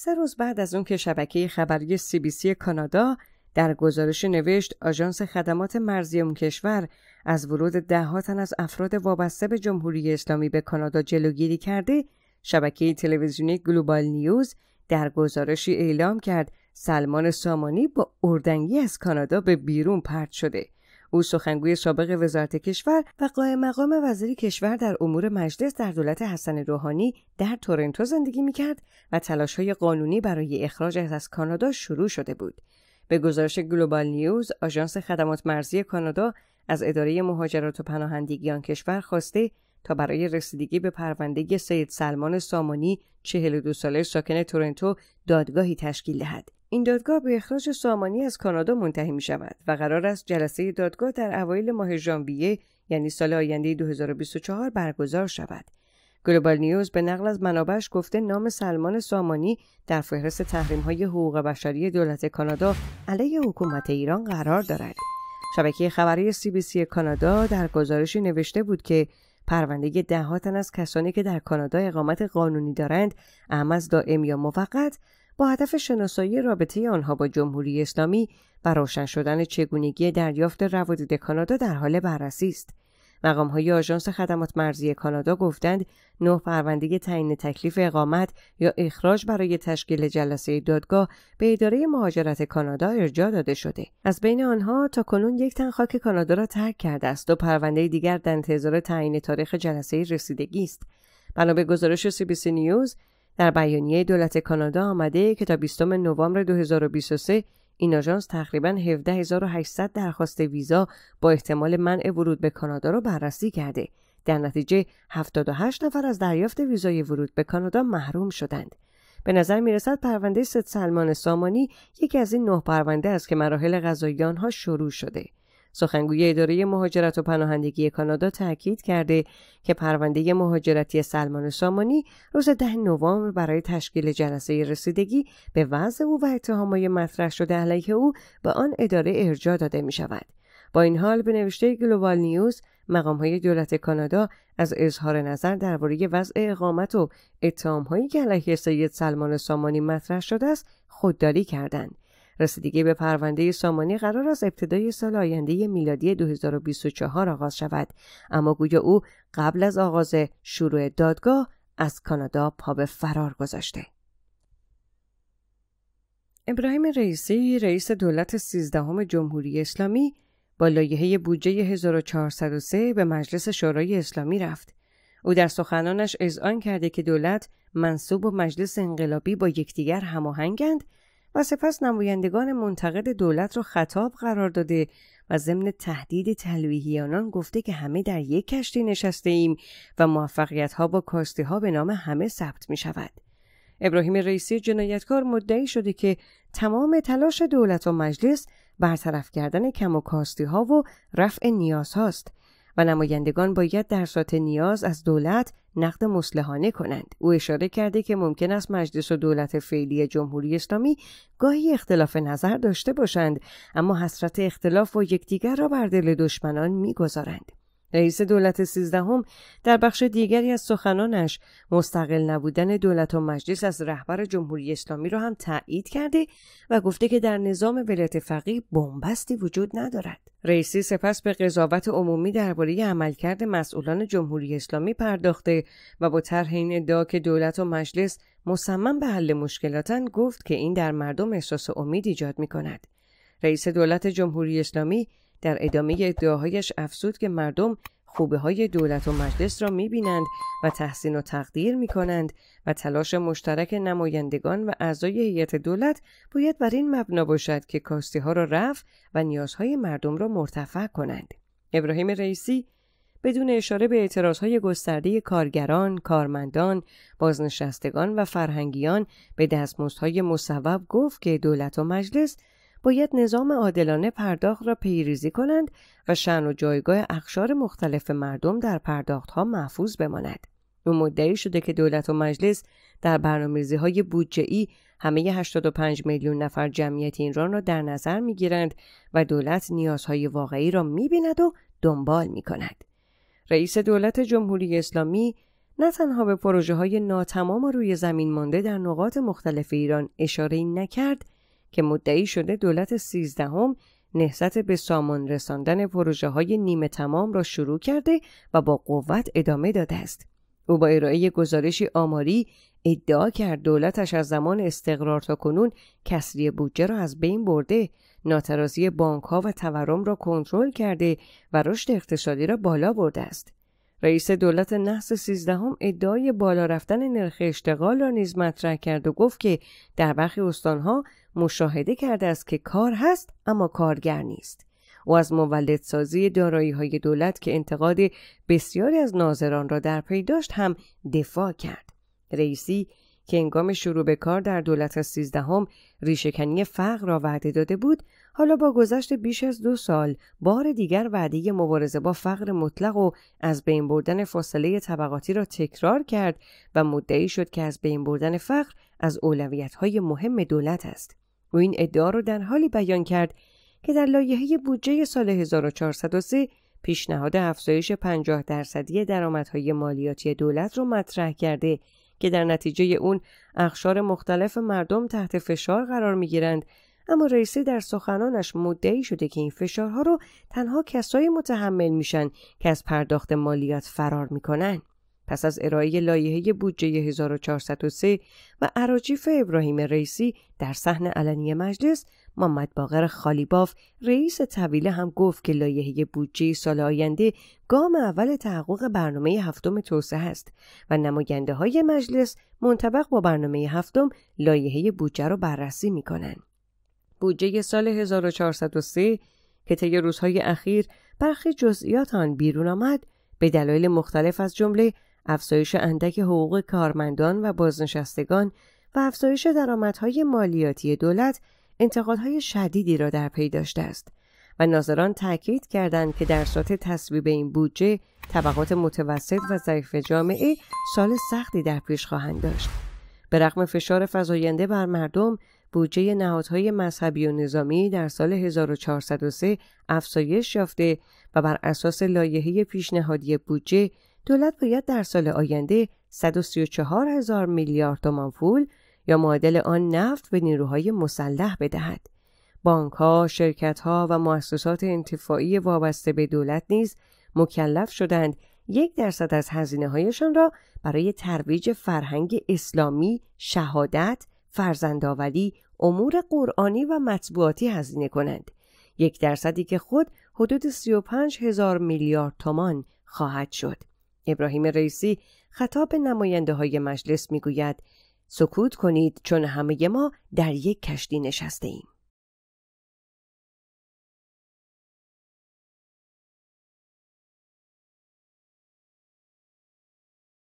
سه روز بعد از اون که شبکه خبری سی بی سی کانادا در گزارش نوشت آژانس خدمات مرزی اون کشور از ورود ده تن از افراد وابسته به جمهوری اسلامی به کانادا جلوگیری کرده شبکه تلویزیونی گلوبال نیوز در گزارشی اعلام کرد سلمان سامانی با اردنگی از کانادا به بیرون پرت شده او سخنگوی سابق وزارت کشور و قائم مقام وزیر کشور در امور مجلس در دولت حسن روحانی در تورنتو زندگی میکرد و های قانونی برای اخراج از کانادا شروع شده بود به گزارش گلوبال نیوز آژانس خدمات مرزی کانادا از اداره مهاجرت و پناهندگی آن کشور خواسته تا برای رسیدگی به پرونده سید سلمان سامانی 42 ساله ساکن تورنتو دادگاهی تشکیل دهد این دادگاه به اخراج سامانی از کانادا منتهی می شود و قرار است جلسه دادگاه در اوایل ماه ژانویه یعنی سال آینده 2024 برگزار شود. گلوبال نیوز به نقل از منابعش گفته نام سلمان سامانی در فهرست تحریم های حقوق بشری دولت کانادا علیه حکومت ایران قرار دارد. شبکه خبری سی بی سی کانادا در گزارشی نوشته بود که پرونده دهاتن از کسانی که در کانادا اقامت قانونی دارند اهم از دائم یا موقت با هدف شناسایی رابطه آنها با جمهوری اسلامی و روشن شدن چگونگی دریافت روادید کانادا در حال بررسی است مقام های آژانس خدمات مرزی کانادا گفتند نه پرونده تعیین تکلیف اقامت یا اخراج برای تشکیل جلسه دادگاه به اداره مهاجرت کانادا ارجاع داده شده از بین آنها تا کنون یک تن خاک کانادا را ترک کرده است و پرونده دیگر در انتظار تعیین تاریخ جلسه رسیدگی است بنا به گزارش سی نیوز در بیانیه دولت کانادا آمده که تا 20 نوامبر 2023 این آژانس تقریبا 17800 درخواست ویزا با احتمال منع ورود به کانادا را بررسی کرده. در نتیجه 78 نفر از دریافت ویزای ورود به کانادا محروم شدند. به نظر می رسد پرونده ست سلمان سامانی یکی از این نه پرونده است که مراحل قضایی آنها شروع شده. سخنگوی اداره مهاجرت و پناهندگی کانادا تاکید کرده که پرونده مهاجرتی سلمان سامانی روز ده نوامبر برای تشکیل جلسه رسیدگی به وضع او و اتهامهای مطرح شده علیه او به آن اداره ارجاع داده می شود. با این حال به نوشته گلوبال نیوز مقام های دولت کانادا از اظهار نظر درباره وضع اقامت و اتهامهایی هایی که علیه سید سلمان سامانی مطرح شده است خودداری کردند. رسیدگی به پرونده سامانی قرار است ابتدای سال آینده میلادی 2024 آغاز شود اما گویا او قبل از آغاز شروع دادگاه از کانادا پا به فرار گذاشته ابراهیم رئیسی رئیس دولت سیزدهم جمهوری اسلامی با لایحه بودجه 1403 به مجلس شورای اسلامی رفت او در سخنانش اذعان کرده که دولت منصوب و مجلس انقلابی با یکدیگر هماهنگند و سپس نمایندگان منتقد دولت را خطاب قرار داده و ضمن تهدید تلویحی آنان گفته که همه در یک کشتی نشسته ایم و موفقیت ها با کاستی ها به نام همه ثبت می شود. ابراهیم رئیسی جنایتکار مدعی شده که تمام تلاش دولت و مجلس برطرف کردن کم و کاستی ها و رفع نیاز هاست و نمایندگان باید در سات نیاز از دولت نقد مسلحانه کنند او اشاره کرده که ممکن است مجلس و دولت فعلی جمهوری اسلامی گاهی اختلاف نظر داشته باشند اما حسرت اختلاف و یکدیگر را بر دل دشمنان میگذارند رئیس دولت سیزدهم در بخش دیگری از سخنانش مستقل نبودن دولت و مجلس از رهبر جمهوری اسلامی را هم تایید کرده و گفته که در نظام ولایت فقیه بنبستی وجود ندارد رئیسی سپس به قضاوت عمومی درباره عملکرد مسئولان جمهوری اسلامی پرداخته و با طرح این ادعا که دولت و مجلس مصمم به حل مشکلاتن گفت که این در مردم احساس امید ایجاد می کند. رئیس دولت جمهوری اسلامی در ادامه ادعاهایش افزود که مردم خوبه های دولت و مجلس را بینند و تحسین و تقدیر کنند و تلاش مشترک نمایندگان و اعضای هیئت دولت باید بر این مبنا باشد که کاستی ها را رفت و نیازهای مردم را مرتفع کنند. ابراهیم رئیسی بدون اشاره به اعتراض های گسترده کارگران، کارمندان، بازنشستگان و فرهنگیان به دستمزدهای مصوب گفت که دولت و مجلس باید نظام عادلانه پرداخت را پیریزی کنند و شن و جایگاه اخشار مختلف مردم در پرداختها محفوظ بماند. او مدعی شده که دولت و مجلس در برنامه‌ریزی های ای همه 85 میلیون نفر جمعیت ایران را در نظر گیرند و دولت نیازهای واقعی را بیند و دنبال می کند. رئیس دولت جمهوری اسلامی نه تنها به پروژه های ناتمام روی زمین مانده در نقاط مختلف ایران اشاره نکرد که مدعی شده دولت سیزدهم نهضت به سامان رساندن پروژه های نیمه تمام را شروع کرده و با قوت ادامه داده است. او با ارائه گزارشی آماری ادعا کرد دولتش از زمان استقرار تا کنون کسری بودجه را از بین برده ناترازی بانک ها و تورم را کنترل کرده و رشد اقتصادی را بالا برده است رئیس دولت نحس سیزدهم ادعای بالا رفتن نرخ اشتغال را نیز مطرح کرد و گفت که در برخی استانها مشاهده کرده است که کار هست اما کارگر نیست او از مولدسازی دارایی های دولت که انتقاد بسیاری از ناظران را در پی داشت هم دفاع کرد رئیسی که انگام شروع به کار در دولت سیزدهم ریشهکنی فقر را وعده داده بود حالا با گذشت بیش از دو سال بار دیگر وعده مبارزه با فقر مطلق و از بین بردن فاصله طبقاتی را تکرار کرد و مدعی شد که از بین بردن فقر از های مهم دولت است و این ادعا را در حالی بیان کرد که در لایحه بودجه سال 1403 پیشنهاد افزایش 50 درصدی درآمدهای مالیاتی دولت را مطرح کرده که در نتیجه اون اخشار مختلف مردم تحت فشار قرار می گیرند اما رئیسی در سخنانش مدعی شده که این فشارها رو تنها کسایی متحمل میشن که از پرداخت مالیات فرار میکنن. پس از ارائه لایحه بودجه 1403 و عراجیف ابراهیم رئیسی در صحنه علنی مجلس محمد باقر خالیباف رئیس طویله هم گفت که لایحه بودجه سال آینده گام اول تحقق برنامه هفتم توسعه است و نماینده های مجلس منطبق با برنامه هفتم لایحه بودجه را بررسی می بودجه سال 1403 که طی روزهای اخیر برخی جزئیات آن بیرون آمد به دلایل مختلف از جمله افزایش اندک حقوق کارمندان و بازنشستگان و افزایش درآمدهای مالیاتی دولت انتقادهای شدیدی را در پی داشته است و ناظران تاکید کردند که در صورت تصویب این بودجه طبقات متوسط و ضعیف جامعه سال سختی در پیش خواهند داشت به رغم فشار فزاینده بر مردم بودجه نهادهای مذهبی و نظامی در سال 1403 افزایش یافته و بر اساس لایحه پیشنهادی بودجه دولت باید در سال آینده 134 هزار میلیارد تومان پول یا معادل آن نفت به نیروهای مسلح بدهد. بانک ها، شرکت ها و مؤسسات انتفاعی وابسته به دولت نیز مکلف شدند یک درصد از هزینه هایشان را برای ترویج فرهنگ اسلامی، شهادت، فرزندآوری امور قرآنی و مطبوعاتی هزینه کنند یک درصدی که خود حدود 35 هزار میلیارد تومان خواهد شد ابراهیم رئیسی خطاب نماینده های مجلس میگوید سکوت کنید چون همه ما در یک کشتی نشسته ایم